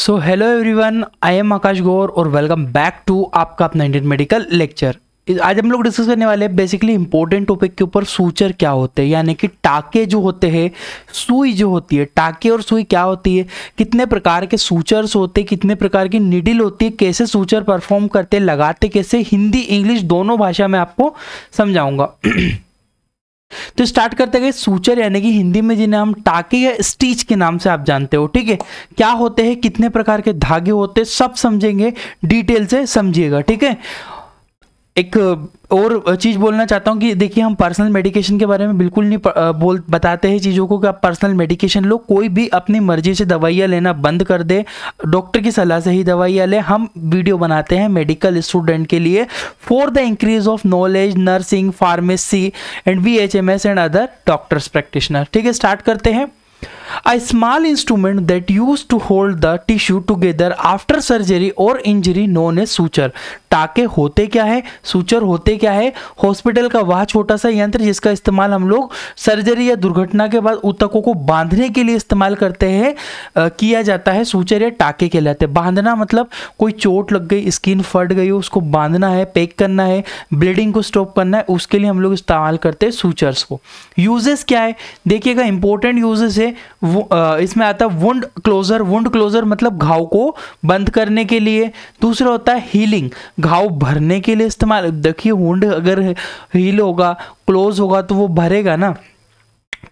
so hello everyone I am Akash Gaur और welcome back to आपका अपना इंडियन मेडिकल लेक्चर आज हम लोग डिस्कस करने वाले हैं बेसिकली इंपॉर्टेंट टॉपिक के ऊपर सूचर क्या होते हैं यानी कि टाके जो होते हैं सुई जो होती है टाके और सुई क्या होती है कितने प्रकार के सूचर्स होते हैं कितने प्रकार की निडिल होती है कैसे सूचर परफॉर्म करते लगाते कैसे हिंदी इंग्लिश दोनों भाषा में आपको समझाऊंगा तो स्टार्ट करते गए सूचर यानी कि हिंदी में जिन्हें हम टाके या स्टीच के नाम से आप जानते हो ठीक है क्या होते हैं कितने प्रकार के धागे होते हैं सब समझेंगे डिटेल से समझिएगा ठीक है एक और चीज़ बोलना चाहता हूँ कि देखिए हम पर्सनल मेडिकेशन के बारे में बिल्कुल नहीं बोल बताते हैं चीज़ों को कि आप पर्सनल मेडिकेशन लो कोई भी अपनी मर्जी से दवाइयाँ लेना बंद कर दे डॉक्टर की सलाह से ही दवाइयाँ ले हम वीडियो बनाते हैं मेडिकल स्टूडेंट के लिए for the increase of knowledge nursing pharmacy and B H M S and other doctors practitioner ठीक है स्टार्ट करते हैं a small instrument that used to hold the tissue together after surgery or injury known as suture टाके होते क्या है suture होते क्या है हॉस्पिटल का वह छोटा सा यंत्र जिसका इस्तेमाल हम लोग सर्जरी या दुर्घटना के बाद उतकों को बांधने के लिए इस्तेमाल करते हैं किया जाता है सूचर या टाके कहलाते हैं बांधना मतलब कोई चोट लग गई स्किन फट गई उसको बांधना है पैक करना है ब्लीडिंग को स्टॉप करना है उसके लिए हम लोग इस्तेमाल करते हैं सूचर्स को यूजेस क्या है देखिएगा इंपॉर्टेंट यूजेस है इसमें आता है वुंड क्लोजर वुंड क्लोजर मतलब घाव को बंद करने के लिए दूसरा होता है हीलिंग घाव भरने के लिए इस्तेमाल देखिए वुंड अगर हील होगा क्लोज होगा तो वो भरेगा ना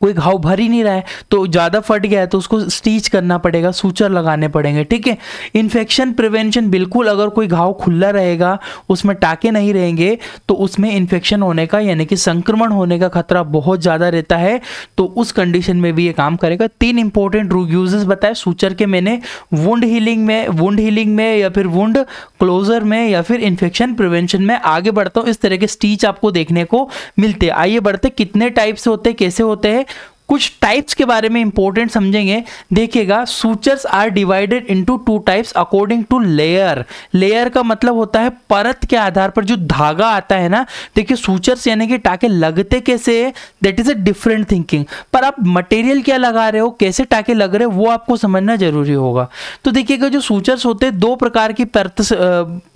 कोई घाव भर ही नहीं रहा है तो ज़्यादा फट गया है तो उसको स्टीच करना पड़ेगा सूचर लगाने पड़ेंगे ठीक है इन्फेक्शन प्रिवेंशन बिल्कुल अगर कोई घाव खुला रहेगा उसमें टाके नहीं रहेंगे तो उसमें इन्फेक्शन होने का यानी कि संक्रमण होने का खतरा बहुत ज़्यादा रहता है तो उस कंडीशन में भी ये काम करेगा तीन इंपॉर्टेंट यूजेस बताए सूचर के मैंने वुंड हीलिंग में वुंड हीलिंग में या फिर वुंड क्लोजर में या फिर इन्फेक्शन प्रिवेंशन में आगे बढ़ता हूँ इस तरह के स्टीच आपको देखने को मिलते हैं आइए बढ़ते कितने टाइप्स होते कैसे होते हैं है कुछ टाइप्स के बारे में इंपॉर्टेंट समझेंगे देखिएगा sutures are divided into two types according to layer layer का मतलब होता है परत के आधार पर जो धागा आता है ना देखिए सूचर्स यानी कि टाके लगते कैसे है that is a different thinking पर आप मटेरियल क्या लगा रहे हो कैसे टाके लग रहे हो वो आपको समझना जरूरी होगा तो देखिएगा जो सूचर्स होते हैं दो प्रकार की परत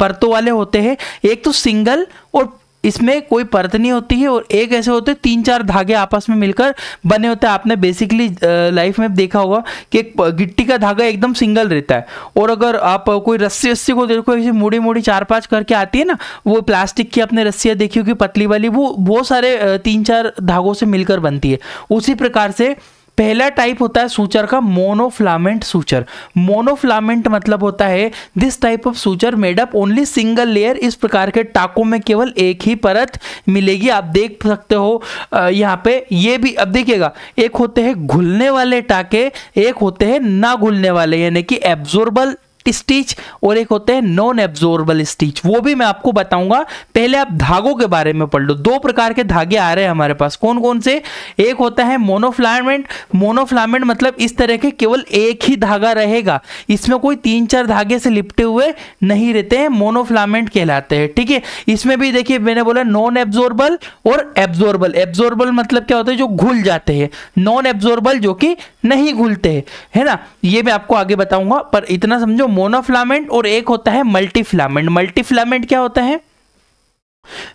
परतों वाले होते हैं एक तो सिंगल और इसमें कोई परत नहीं होती है और एक ऐसे होते तीन चार धागे आपस में मिलकर बने होते हैं आपने बेसिकली लाइफ में देखा होगा कि एक गिट्टी का धागा एकदम सिंगल रहता है और अगर आप कोई रस्सी रस्सी को देखो ऐसी मुड़ी मुड़ी चार पाँच करके आती है ना वो प्लास्टिक की आपने रस्सियाँ देखी होगी पतली वाली वो बहुत सारे तीन चार धागों से मिलकर बनती है उसी प्रकार से पहला टाइप होता है सूचर का मोनोफ्लामेंट सूचर मोनोफ्लामेंट मतलब होता है this type of suture made up only single layer इस प्रकार के टाकों में केवल एक ही परत मिलेगी आप देख सकते हो यहाँ पे ये भी अब देखिएगा एक होते हैं घुलने वाले टाके एक होते हैं ना घुलने वाले यानी कि एब्जोर्बल स्टिच और एक होते हैं नॉन एब्जोर्बल स्टिच वो भी मैं आपको बताऊंगा पहले आप धागों के बारे में पढ़ लो दो प्रकार के धागे आ रहे हैं हमारे पास कौन कौन से एक होता है मोनोफ्लामेंट मोनोफ्लामेंट मतलब इस तरह के केवल एक ही धागा रहेगा इसमें कोई तीन चार धागे से लिपटे हुए नहीं रहते हैं मोनोफ्लामेंट कहलाते हैं ठीक है इसमें भी देखिए मैंने बोला नॉन एब्जोर्बल और एब्जोर्बल एब्जोर्बल मतलब क्या होता है जो घुल जाते हैं नॉन एब्जोर्बल जो कि नहीं घुलते हैं है ना ये मैं आपको आगे बताऊंगा पर इतना समझो मोनोफ्लामेंट और एक होता है मल्टीफिलामेंट मल्टीफिलामेंट क्या होता है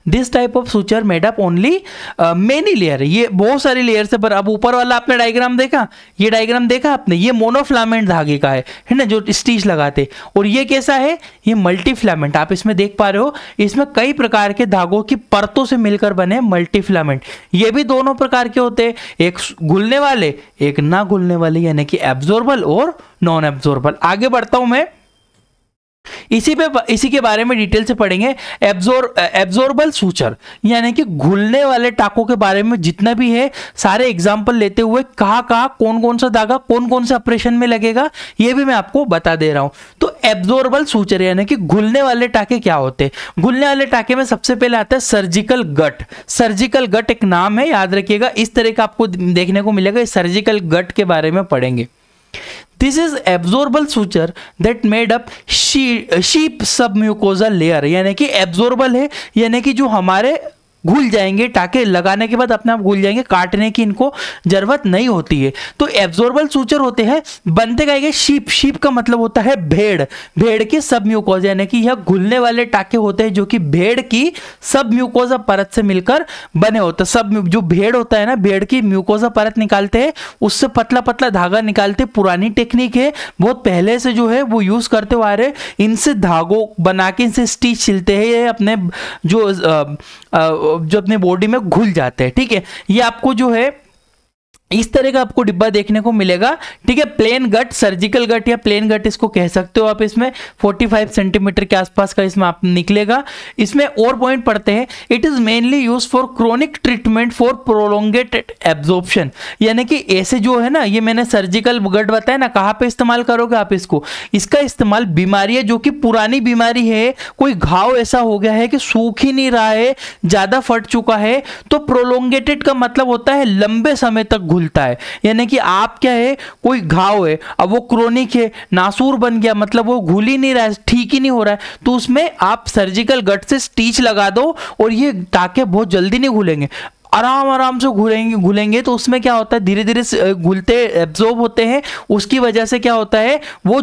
this type of suture made up only many layer ये बहुत सारी लेयर से पर अब ऊपर वाला आपने डायग्राम देखा ये डायग्राम देखा आपने ये मोनोफ्लामेंट धागे का है है ना जो स्टीच लगाते और ये कैसा है ये मल्टीफ्लामेंट आप इसमें देख पा रहे हो इसमें कई प्रकार के धागों की परतों से मिलकर बने मल्टीफ्लामेंट ये भी दोनों प्रकार के होते हैं एक घुलने वाले एक ना घुलने वाले यानी कि एब्जोर्बल और नॉन एब्जोर्बल आगे बढ़ता हूं मैं इसी पे इसी के बारे में डिटेल से पढ़ेंगे एब्जोर एब्जोर्बल सूचर यानी कि घुलने वाले टाकों के बारे में जितना भी है सारे एग्जाम्पल लेते हुए कहाँ कहाँ कौन कौन सा धागा कौन कौन सा ऑपरेशन में लगेगा ये भी मैं आपको बता दे रहा हूँ तो एब्जोर्बल सूचर यानी कि घुलने वाले टाके क्या होते हैं घुलने वाले टाके में सबसे पहले आता है सर्जिकल गट सर्जिकल गट एक नाम है याद रखिएगा इस तरह का आपको देखने को मिलेगा सर्जिकल गट के बारे में पढ़ेंगे this is absorbable suture that made up sheep sub mucosal layer यानी कि एब्जॉर्बल है यानी कि जो हमारे घुल जाएंगे टाके लगाने के बाद अपने आप घुल जाएंगे काटने की इनको जरूरत नहीं होती है तो एब्जोर्बल सूचर होते हैं बनते गए शीप शीप का मतलब होता है भेड़ भेड़ के सब म्यूकोज यानी कि यह घुलने वाले टाके होते हैं जो कि भेड़ की सब म्यूकोजा परत से मिलकर बने होते हैं सब जो भेड़ होता है ना भेड़ की म्यूकोजा परत निकालते हैं उससे पतला पतला धागा निकालते पुरानी टेक्निक है बहुत पहले से जो है वो यूज करते हुए आ रहे इनसे धागो बना के इनसे स्टीच सिलते हैं ये अपने जो आ, आ, जो अपने बॉडी में घुल जाते हैं ठीक है ये आपको जो है इस तरह का आपको डिब्बा देखने को मिलेगा ठीक है प्लेन गट सर्जिकल गट या प्लेन गट इसको कह सकते हो आप इसमें 45 सेंटीमीटर के आसपास का इसमें आप निकलेगा इसमें और पॉइंट पढ़ते हैं it is mainly use for chronic treatment for prolongated absorption यानी कि ऐसे जो है ना ये मैंने सर्जिकल गट बताया ना कहाँ पे इस्तेमाल करोगे आप इसको इसका इस्तेमाल बीमारी जो कि पुरानी बीमारी है कोई घाव ऐसा हो गया है कि सूख ही नहीं रहा है ज्यादा फट चुका है तो प्रोलोंगेटेड का मतलब होता है लंबे समय तक खुलता है यानी कि आप क्या है कोई घाव है अब वो क्रोनिक है नासूर बन गया मतलब वो घुल ही नहीं रहा है ठीक ही नहीं हो रहा है तो उसमें आप सर्जिकल गट से स्टीच लगा दो और ये टाके बहुत जल्दी नहीं घुलेंगे आराम आराम से घुलेंगे घुलेंगे तो उसमें क्या होता है धीरे धीरे घुलते एब्जॉर्ब होते हैं उसकी वजह से क्या होता है वो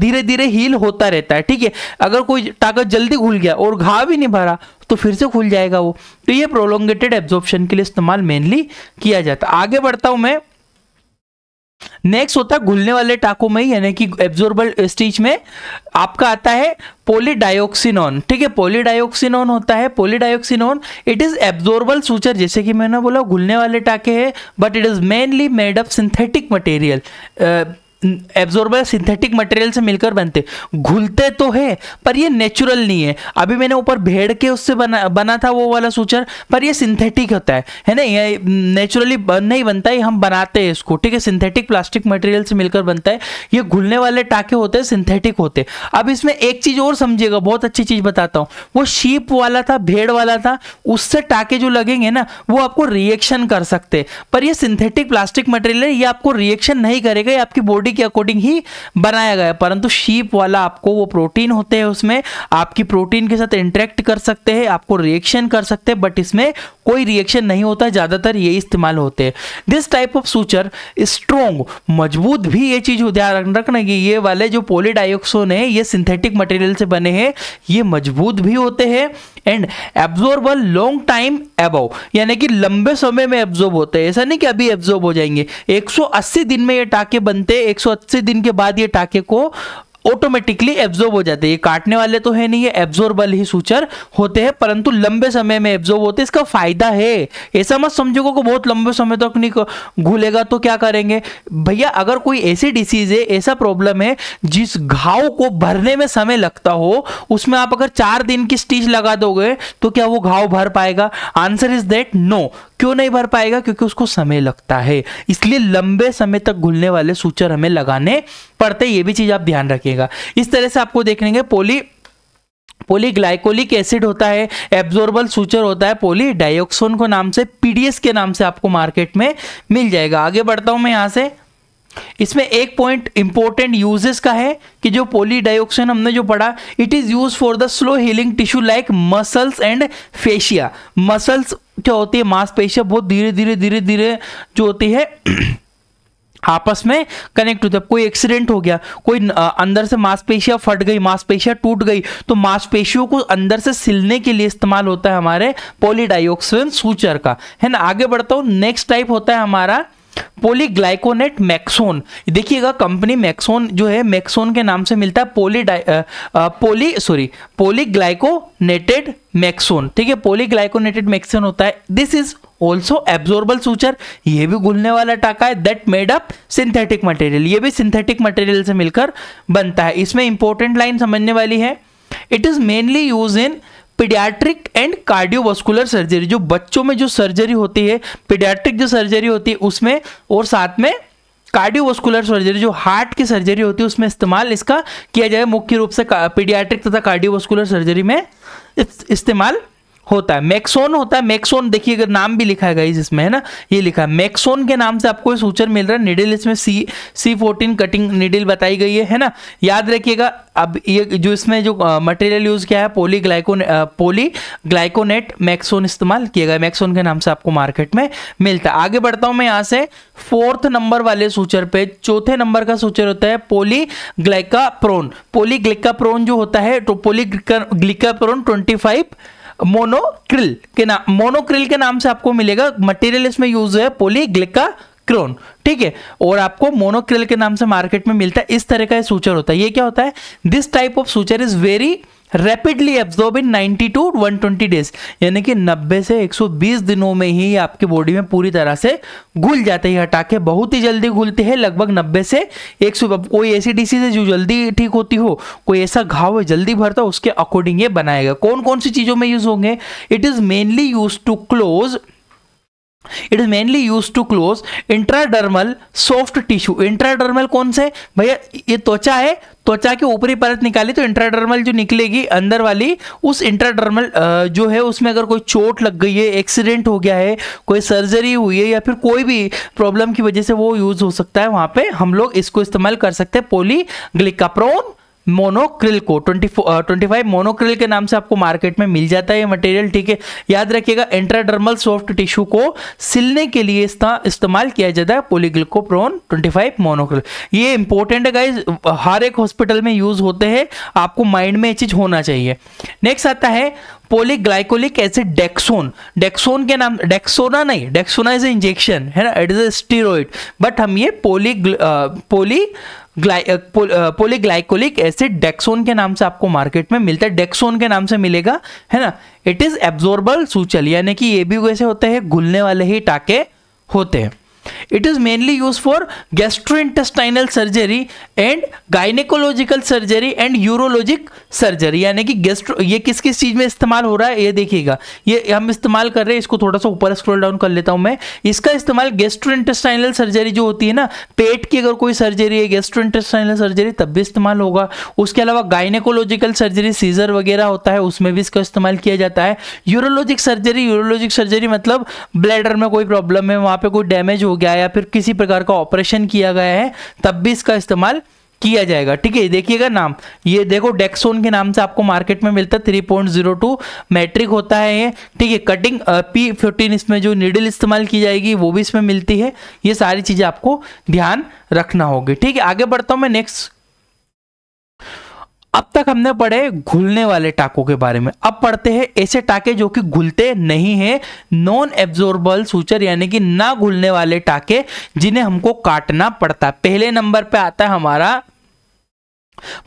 धीरे धीरे हील होता रहता है ठीक है अगर कोई ताकत जल्दी घुल गया और घाव भी नहीं भरा तो फिर से खुल जाएगा वो तो ये प्रोलोंगेटेड एब्जॉर्प्शन के लिए इस्तेमाल मेनली किया जाता है आगे बढ़ता हूँ मैं नेक्स्ट होता है घुलने वाले टाकों में यानी कि एब्जोर्बल स्टीच में आपका आता है पोलीडायोक्सिनॉन ठीक है पोलीडायोक्सिनॉन होता है polydioxanone it is absorbable suture जैसे कि मैंने बोला घुलने वाले टाके हैं but it is mainly made up synthetic material absorber synthetic material से मिलकर बनते घुलते तो है पर ये नेचुरल नहीं है अभी मैंने ऊपर भेड़ के उससे बना बना था वो वाला सूचर पर ये सिंथेटिक होता है है ना ये नेचुरली बन, नहीं बनता है हम बनाते हैं इसको ठीक है सिंथेटिक प्लास्टिक मटेरियल से मिलकर बनता है ये घुलने वाले टाके होते हैं सिंथेटिक होते अब इसमें एक चीज़ और समझिएगा बहुत अच्छी चीज़ बताता हूँ वो शीप वाला था भेड़ वाला था उससे टाके जो लगेंगे ना वो आपको रिएक्शन कर सकते पर यह सिंथेटिक प्लास्टिक मटेरियल है ये आपको रिएक्शन नहीं करेगा ये आपकी बॉडी बॉडी के अकॉर्डिंग ही बनाया गया है परंतु शीप वाला आपको वो प्रोटीन होते हैं उसमें आपकी प्रोटीन के साथ इंटरेक्ट कर सकते हैं आपको रिएक्शन कर सकते हैं बट इसमें कोई रिएक्शन नहीं होता ज़्यादातर ये इस्तेमाल होते हैं this type of suture strong मजबूत भी ये चीज़ ध्यान रखना कि ये वाले जो पोलिडाइक्सोन है ये सिंथेटिक मटेरियल से बने हैं ये मजबूत भी होते हैं and absorbable long time above यानी कि लंबे समय में एब्जॉर्ब होते हैं ऐसा नहीं कि अभी एब्जॉर्ब हो जाएंगे 180 दिन में ये टाके बनते हैं 180 दिन के बाद ये टाके को ऑटोमेटिकली एब्जॉर्ब हो जाते हैं ये काटने वाले तो है नहीं ये एब्जॉर्बल ही सूचर होते हैं परंतु लंबे समय में एब्जॉर्ब होते इसका फायदा है ऐसा मत समझो को बहुत लंबे समय तक तो नहीं घूलेगा तो क्या करेंगे भैया अगर कोई ऐसी डिसीज है ऐसा प्रॉब्लम है जिस घाव को भरने में समय लगता हो उसमें आप अगर चार दिन की स्टिच लगा दोगे तो क्या वो घाव भर पाएगा आंसर इज दैट नो क्यों नहीं भर पाएगा क्योंकि उसको समय लगता है इसलिए लंबे समय तक घुलने वाले सूचर हमें लगाने पढ़ते ये भी चीज़ आप ध्यान रखिएगा इस तरह से आपको के पोली पोलीग्लाइकोलिक एसिड होता है एब्जोर्बल सूचर होता है पोली डाइऑक्सोन को नाम से पीडीएस के नाम से आपको मार्केट में मिल जाएगा आगे बढ़ता हूं मैं यहां से इसमें एक पॉइंट इंपॉर्टेंट यूजेस का है कि जो पोली डाइऑक्सिन हमने जो पढ़ा it is use for the slow healing tissue like muscles and fascia muscles क्या होती है मांसपेशिया बहुत धीरे धीरे धीरे धीरे जो होती है आपस में कनेक्ट होता है कोई एक्सीडेंट हो गया कोई अंदर से मांसपेशियां फट गई मांसपेशियां टूट गई तो मांसपेशियों को अंदर से सिलने के लिए इस्तेमाल होता है हमारे पोलीडाइऑक्सिन सूचर का है ना आगे बढ़ता हूँ नेक्स्ट टाइप होता है हमारा पोलीग्लाइकोनेट मैक्सोन देखिएगा कंपनी मैक्सोन जो है मैक्सोन के नाम से मिलता है पोली पोली सॉरी पोलीग्लाइकोनेटेड मैक्सोन ठीक है पोलीग्लाइकोनेटेड मैक्सोन होता है this is also absorbable suture ये भी घुलने वाला टाका है that made up synthetic material ये भी सिंथेटिक मटेरियल से मिलकर बनता है इसमें इंपॉर्टेंट लाइन समझने वाली है it is mainly use in pediatric and cardiovascular surgery जो बच्चों में जो सर्जरी होती है पीडियाट्रिक जो सर्जरी होती है उसमें और साथ में कार्डियोवास्कुलर सर्जरी जो हार्ट की सर्जरी होती है उसमें इस्तेमाल इसका किया जाए मुख्य रूप से पीडियाट्रिक तथा कार्डियोवास्कुलर सर्जरी में इस्तेमाल होता है मैक्सोन होता है मैक्सोन देखिए अगर नाम भी लिखा है इसमें है ना ये लिखा है मैक्सोन के नाम से आपको सूचर मिल रहा है निडिल इसमें C C fourteen cutting needle बताई गई है है ना याद रखिएगा अब ये जो इसमें जो मटेरियल यूज किया है पोली ग्लाइकोन पोली ग्लाइकोनेट मैक्सोन इस्तेमाल किया गया मैक्सोन के नाम से आपको मार्केट में मिलता है आगे बढ़ता हूं मैं यहाँ से फोर्थ नंबर वाले सूचर पे चौथे नंबर का सूचर होता है पोली ग्लाइकाप्रोन पोली ग्लिकाप्रोन जो होता है तो पोली ग्लिकाप्रोन ट्वेंटी फाइव मोनोक्रिल के नाम मोनोक्रिल के नाम से आपको मिलेगा मटेरियल इसमें यूज है पोलीग्लिका क्रोन ठीक है और आपको मोनोक्रिल के नाम से मार्केट में मिलता है इस तरह का सूचर होता है ये क्या होता है this type of suture is very rapidly absorb in 90 to 120 days यानी कि 90 से 120 दिनों में ही आपके बॉडी में पूरी तरह से घुल जाते हैं हटा के बहुत ही जल्दी घुलते हैं लगभग 90 से 100 कोई ऐसी डिसीज है जो जल्दी ठीक होती हो कोई ऐसा घाव है जल्दी भरता उसके अकॉर्डिंग ये बनाएगा कौन कौन सी चीज़ों में यूज़ होंगे it is mainly use to close it is mainly use to close intradermal soft tissue intradermal कौन से भैया ये त्वचा है त्वचा के ऊपरी परत निकाली तो इंट्राडर्मल जो निकलेगी अंदर वाली उस इंट्राडर्मल जो है उसमें अगर कोई चोट लग गई है एक्सीडेंट हो गया है कोई सर्जरी हुई है या फिर कोई भी प्रॉब्लम की वजह से वो यूज हो सकता है वहां पे हम लोग इसको इस्तेमाल कर सकते हैं पोली ग्लिकाप्रोन मोनोक्रिल को 24 25 मोनोक्रिल के नाम से आपको मार्केट में मिल जाता है ये मटेरियल ठीक है याद रखिएगा इंट्राडर्मल सॉफ्ट टिश्यू को सिलने के लिए इस्तेमाल किया जाता है पोलिग्लिकोप्रोन 25 मोनोक्रिल ये इंपॉर्टेंट है गाइज हर एक हॉस्पिटल में यूज होते हैं आपको माइंड में ये चीज होना चाहिए नेक्स्ट आता है पोलिग्लाइकोलिक एसिड डेक्सोन डेक्सोन के नाम डेक्सोना नहीं डेक्सोना इज इंजेक्शन है ना it is a steroid but हम ये पोली पोली पोलीग्लाइकोलिक एसिड डेक्सोन के नाम से आपको मार्केट में मिलता है डेक्सोन के नाम से मिलेगा है ना इट इज एब्जॉर्बल सूचल यानी कि ये भी वैसे होते हैं घुलने वाले ही टाके होते हैं is mainly use for gastro intestinal surgery and gynecological surgery and urologic surgery यानी कि गेस्ट्रो ये किस किस चीज़ में इस्तेमाल हो रहा है ये देखिएगा ये हम इस्तेमाल कर रहे हैं इसको थोड़ा सा ऊपर स्क्रोल डाउन कर लेता हूं मैं इसका इस्तेमाल गेस्ट्रो इंटेस्टाइनल सर्जरी जो होती है ना पेट की अगर कोई सर्जरी है इंटेस्टाइनल सर्जरी तब भी इस्तेमाल होगा उसके अलावा गाइनेकोलॉजिकल सर्जरी सीजर वगैरह होता है उसमें भी इसका इस्तेमाल किया जाता है यूरोलॉजिक सर्जरी यूरोलॉजिक सर्जरी मतलब ब्लैडर में कोई प्रॉब्लम है वहां पर कोई डैमेज हो गया या फिर किसी प्रकार का ऑपरेशन किया गया है तब भी इसका इस्तेमाल किया जाएगा ठीक है देखिएगा नाम ये देखो डेक्सोन के नाम से आपको मार्केट में मिलता है three point zero two metric होता है ये ठीक है कटिंग पी फिफ्टीन इसमें जो निडल इस्तेमाल की जाएगी वो भी इसमें मिलती है ये सारी चीज़ें आपको ध्यान रखना होगी ठीक है आगे बढ़ता हूँ मैं नेक्स्ट अब तक हमने पढ़े घुलने वाले टाकों के बारे में अब पढ़ते हैं ऐसे टाके जो कि घुलते नहीं है नॉन एब्जोर्बल सूचर यानी कि ना घुलने वाले टाके जिन्हें हमको काटना पड़ता है पहले नंबर पे आता है हमारा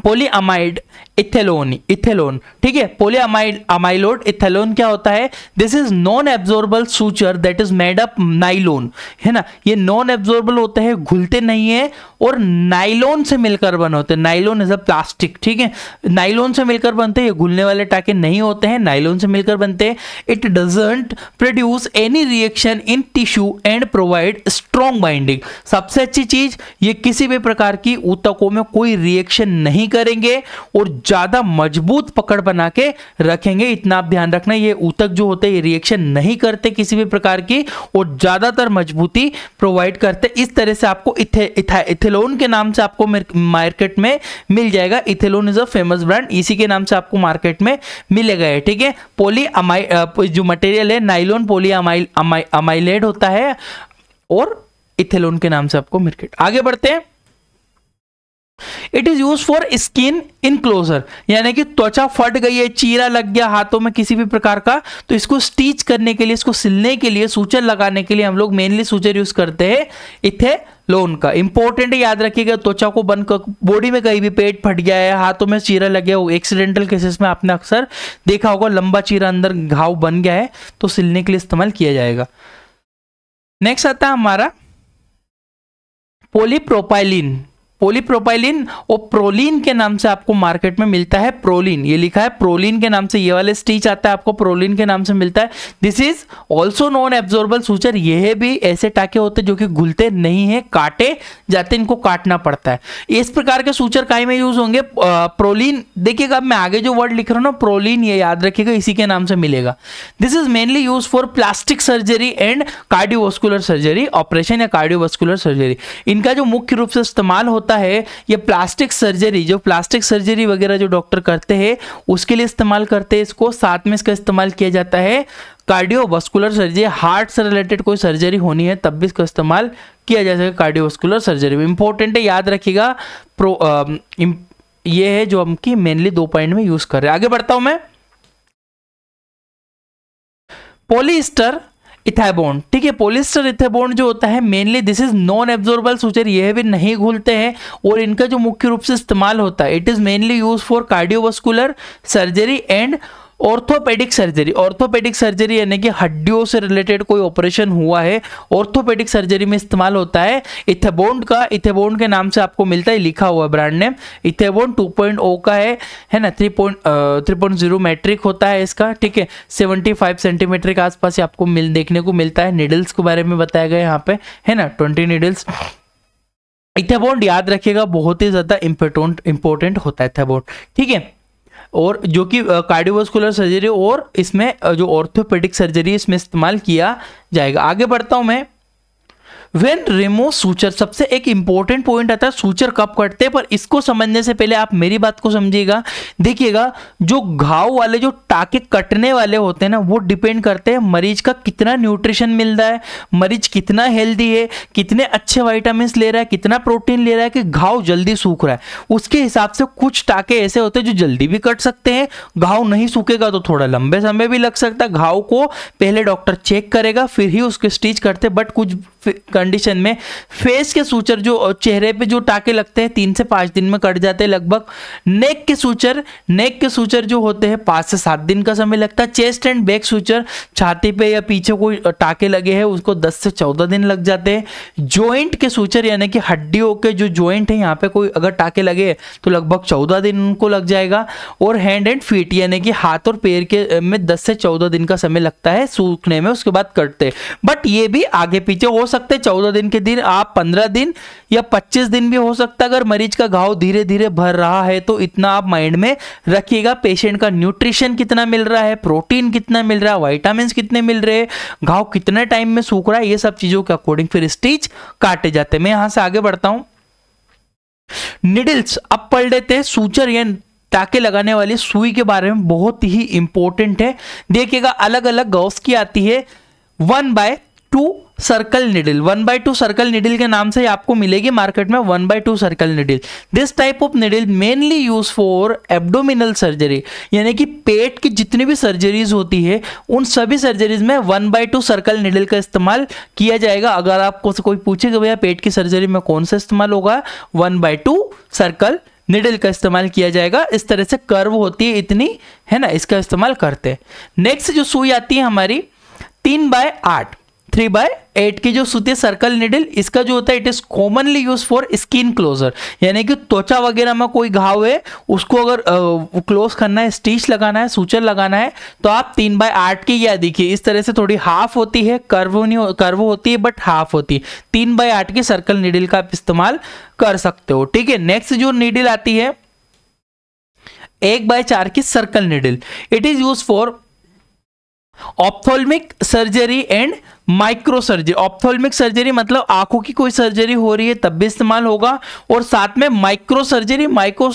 पोलीअमाइड इथेलोन इथेलोन ठीक है पोलीअमाइड अमाइलोड इथेलोन क्या होता है this is non absorbable suture that is made up nylon है ना ये नॉन एब्जॉर्बल होते हैं घुलते नहीं है और नाइलोन से मिलकर बने होते हैं नाइलोन इज अ प्लास्टिक ठीक है नाइलोन से मिलकर बनते हैं ये घुलने वाले टाके नहीं होते हैं नाइलोन से मिलकर बनते हैं it doesn't produce any reaction in tissue and provide strong binding सबसे अच्छी चीज ये किसी भी प्रकार की ऊतकों में कोई रिएक्शन नहीं करेंगे और ज़्यादा मजबूत पकड़ बना के रखेंगे इतना आप ध्यान रखना ये ऊतक जो होते हैं ये रिएक्शन नहीं करते किसी भी प्रकार की और ज़्यादातर मजबूती प्रोवाइड करते इस तरह से आपको इथे, इथा, इथेलोन के नाम से आपको मार्केट में मिल जाएगा Ethilon is a famous brand इसी के नाम से आपको मार्केट में मिलेगा है ठीक है पोली अमाइ जो मटेरियल है नाइलोन पोली अमाइलेड होता है और इथेलोन के नाम से आपको मार्केट आगे बढ़ते हैं it is use for skin enclosure यानी कि त्वचा फट गई है चीरा लग गया हाथों में किसी भी प्रकार का तो इसको स्टीच करने के लिए इसको सिलने के लिए सूचर लगाने के लिए हम लोग मेनली सूचर यूज करते हैं इथे लोन का इंपॉर्टेंट याद रखिएगा त्वचा को बंद कर बॉडी में कहीं भी पेट फट गया है हाथों में चीरा लग गया हो एक्सीडेंटल केसेस में आपने अक्सर देखा होगा लंबा चीरा अंदर घाव बन गया है तो सिलने के लिए इस्तेमाल किया जाएगा नेक्स्ट आता है हमारा पोलीप्रोपाइलिन पोलीप्रोपाइलिन और प्रोलिन के नाम से आपको मार्केट में मिलता है प्रोलिन ये लिखा है प्रोलिन के नाम से ये वाले स्टीच आता है आपको प्रोलिन के नाम से मिलता है this is also non absorbable suture ये भी ऐसे टाके होते जो कि घुलते नहीं है काटे जाते इनको काटना पड़ता है इस प्रकार के सूचर काई में यूज होंगे प्रोलिन देखिएगा मैं आगे जो वर्ड लिख रहा हूँ ना प्रोलिन ये याद रखिएगा इसी के नाम से मिलेगा this is mainly use for plastic surgery and cardiovascular surgery operation या कार्डियोवस्कुलर सर्जरी इनका जो मुख्य रूप से इस्तेमाल होता होता है ये प्लास्टिक सर्जरी जो प्लास्टिक सर्जरी वगैरह जो डॉक्टर करते हैं उसके लिए इस्तेमाल करते हैं इसको साथ में इसका इस्तेमाल किया जाता है कार्डियोवास्कुलर सर्जरी हार्ट से रिलेटेड कोई सर्जरी होनी है तब भी इसका इस्तेमाल किया जा सके कार्डियोवास्कुलर सर्जरी में इंपॉर्टेंट है याद रखिएगा प्रो आ, ये है जो हम की मेनली दो पॉइंट में यूज कर रहे हैं आगे बढ़ता हूं मैं पोलिस्टर इथेबोन ठीक है पोलिस्टर इथेबोन जो होता है mainly this is non absorbable suture यह भी नहीं घुलते हैं और इनका जो मुख्य रूप से इस्तेमाल होता है it is mainly use for cardiovascular surgery and orthopedic surgery orthopedic surgery यानी कि हड्डियों से रिलेटेड कोई ऑपरेशन हुआ है ऑर्थोपेडिक सर्जरी में इस्तेमाल होता है इथेबोन्ड का इथेबोन्ड के नाम से आपको मिलता है लिखा हुआ ब्रांड नेम इथेबोन 2.0 का है है ना 3.0 मैट्रिक होता है इसका ठीक है 75 सेंटीमीटर के आसपास आपको मिल देखने को मिलता है निडल्स के बारे में बताया गया यहाँ पे है ना ट्वेंटी निडल्स इथेबोन्ड याद रखिएगा बहुत ही ज़्यादा इंपोर्टेंट होता है इथेबोन्ड ठीक है और जो कि कार्डियोवास्कुलर सर्जरी और इसमें जो ऑर्थोपेडिक सर्जरी इसमें इस्तेमाल किया जाएगा आगे बढ़ता हूँ मैं वेन रिमो सूचर सबसे एक इंपॉर्टेंट पॉइंट आता है सूचर कब कटते हैं पर इसको समझने से पहले आप मेरी बात को समझिएगा देखिएगा जो घाव वाले जो टाके कटने वाले होते हैं ना वो डिपेंड करते हैं मरीज का कितना न्यूट्रिशन मिल रहा है मरीज कितना हेल्दी है कितने अच्छे वाइटामिन ले रहा है कितना प्रोटीन ले रहा है कि घाव जल्दी सूख रहा है उसके हिसाब से कुछ टाके ऐसे होते हैं जो जल्दी भी कट सकते हैं घाव नहीं सूखेगा तो थोड़ा लंबे समय भी लग सकता है घाव को पहले डॉक्टर चेक करेगा फिर ही उसके स्टिच करते बट कुछ कंडीशन में फेस के सूचर जो चेहरे पे जो टाके लगते हैं तीन से पाँच दिन में कट जाते हैं लगभग नेक के सूचर नेक के सूचर जो होते हैं पाँच से सात दिन का समय लगता है चेस्ट एंड बैक सूचर छाती पे या पीछे कोई टाके लगे हैं उसको दस से चौदह दिन लग जाते हैं जॉइंट के सूचर यानी कि हड्डियों के जो जॉइंट है यहाँ पे कोई अगर टाके लगे तो लगभग चौदह दिन उनको लग जाएगा और हैंड एंड फीट यानी कि हाथ और पैर के में दस से चौदह दिन का समय लगता है सूखने में उसके बाद कटते बट ये भी आगे पीछे हो सकते हैं चौदह दिन के दिन आप पंद्रह दिन या पच्चीस दिन भी हो सकता है अगर मरीज का घाव धीरे धीरे भर रहा है तो इतना आप माइंड में रखिएगा पेशेंट का न्यूट्रिशन कितना मिल रहा है प्रोटीन कितना मिल रहा है वाइटामिन कितने मिल रहे हैं घाव कितने टाइम में सूख रहा है ये सब चीजों के अकॉर्डिंग फिर स्टिच काटे जाते हैं मैं यहां से आगे बढ़ता हूं निडल्स अब पढ़ लेते हैं सूचर या टाके लगाने वाली सुई के बारे में बहुत ही इंपॉर्टेंट है देखिएगा अलग अलग गौस की आती है one by two circle needle one by two circle needle के नाम से आपको मिलेगी मार्केट में one by two circle needle this type of needle mainly use for abdominal surgery यानी कि पेट की जितनी भी सर्जरीज होती है उन सभी सर्जरीज में one by two circle needle का इस्तेमाल किया जाएगा अगर आपको कोई पूछेगा भैया पेट की सर्जरी में कौन सा इस्तेमाल होगा one by two circle needle का इस्तेमाल किया जाएगा इस तरह से कर्व होती है इतनी है ना इसका इस्तेमाल करते हैं नेक्स्ट जो सुई आती है हमारी तीन बाय आठ थ्री बाय एट की जो सूती है सर्कल निडिल इसका जो होता है it is commonly use for skin closure यानी कि त्वचा वगैरह में कोई घाव है उसको अगर क्लोज करना है स्टिच लगाना है सूचर लगाना है तो आप तीन बाय आठ की या देखिए इस तरह से थोड़ी हाफ होती है कर्व नहीं कर्व होती है बट हाफ होती है तीन बाय आठ की सर्कल निडिल का आप इस्तेमाल कर सकते हो ठीक है नेक्स्ट जो निडिल आती है एक बाय चार की circle needle it is use for ophthalmic surgery and micro surgery ophthalmic surgery मतलब आंखों की कोई सर्जरी हो रही है तब भी इस्तेमाल होगा और साथ में micro surgery micro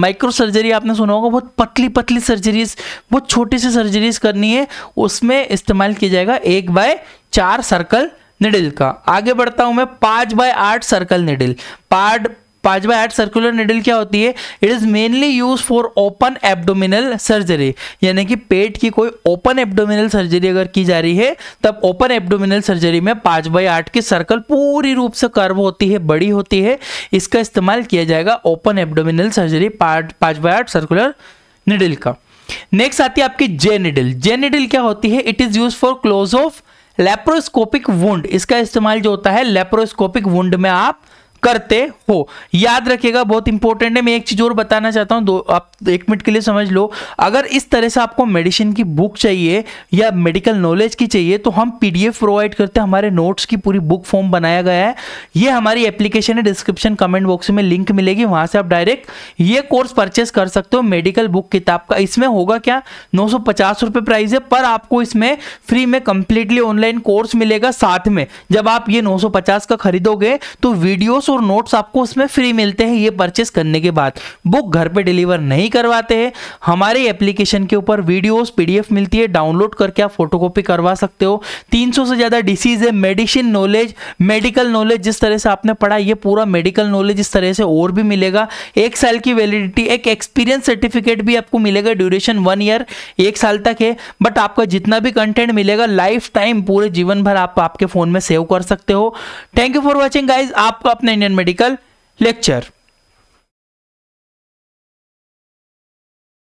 micro surgery आपने सुना होगा बहुत पतली पतली सर्जरीज बहुत छोटी सी सर्जरीज करनी है उसमें इस्तेमाल किया जाएगा एक बाय चार सर्कल निडिल का आगे बढ़ता हूं मैं पांच बाय आठ सर्कल निडिल पार्ट पाजवा एट सर्कुलर निडल क्या होती है it is mainly use for open abdominal surgery यानी कि पेट की कोई ओपन एब्डोमिनल सर्जरी अगर की जा रही है तब ओपन एब्डोमिनल सर्जरी में पांच बाई आठ की सर्कल पूरी रूप से कर्व होती है बड़ी होती है इसका इस्तेमाल किया जाएगा ओपन एब्डोमिनल सर्जरी पांच बाई आठ सर्कुलर निडल का नेक्स्ट आती है आपकी जे निडल जे निडल क्या होती है it is use for close of laparoscopic wound इसका इस्तेमाल जो होता है लेप्रोस्कोपिक वुंड में आप करते हो याद रखिएगा बहुत इंपॉर्टेंट है मैं एक चीज और बताना चाहता हूं दो आप एक मिनट के लिए समझ लो अगर इस तरह से आपको मेडिसिन की बुक चाहिए या मेडिकल नॉलेज की चाहिए तो हम पीडीएफ प्रोवाइड करते हैं हमारे नोट्स की पूरी बुक फॉर्म बनाया गया है ये हमारी एप्लीकेशन है डिस्क्रिप्शन कमेंट बॉक्स में लिंक मिलेगी वहां से आप डायरेक्ट ये कोर्स परचेस कर सकते हो मेडिकल बुक किताब का इसमें होगा क्या नौ सौ प्राइस है पर आपको इसमें फ्री में कंप्लीटली ऑनलाइन कोर्स मिलेगा साथ में जब आप ये नौ का खरीदोगे तो वीडियोस और नोट्स आपको उसमें फ्री मिलते हैं ये परचेस करने के बाद बुक घर पे डिलीवर नहीं करवाते हैं हमारे एप्लीकेशन के ऊपर वीडियोस पीडीएफ मिलती है डाउनलोड करके आप फोटोकॉपी करवा सकते हो 300 से ज़्यादा डिसीज है मेडिसिन नॉलेज मेडिकल नॉलेज जिस तरह से आपने पढ़ा ये पूरा मेडिकल नॉलेज इस तरह से और भी मिलेगा एक साल की वैलिडिटी एक एक्सपीरियंस सर्टिफिकेट भी आपको मिलेगा ड्यूरेशन वन ईयर एक साल तक है बट आपका जितना भी कंटेंट मिलेगा लाइफ टाइम पूरे जीवन भर आप आपके फ़ोन में सेव कर सकते हो thank you for watching guys आपका अपने इंडियन मेडिकल लेक्चर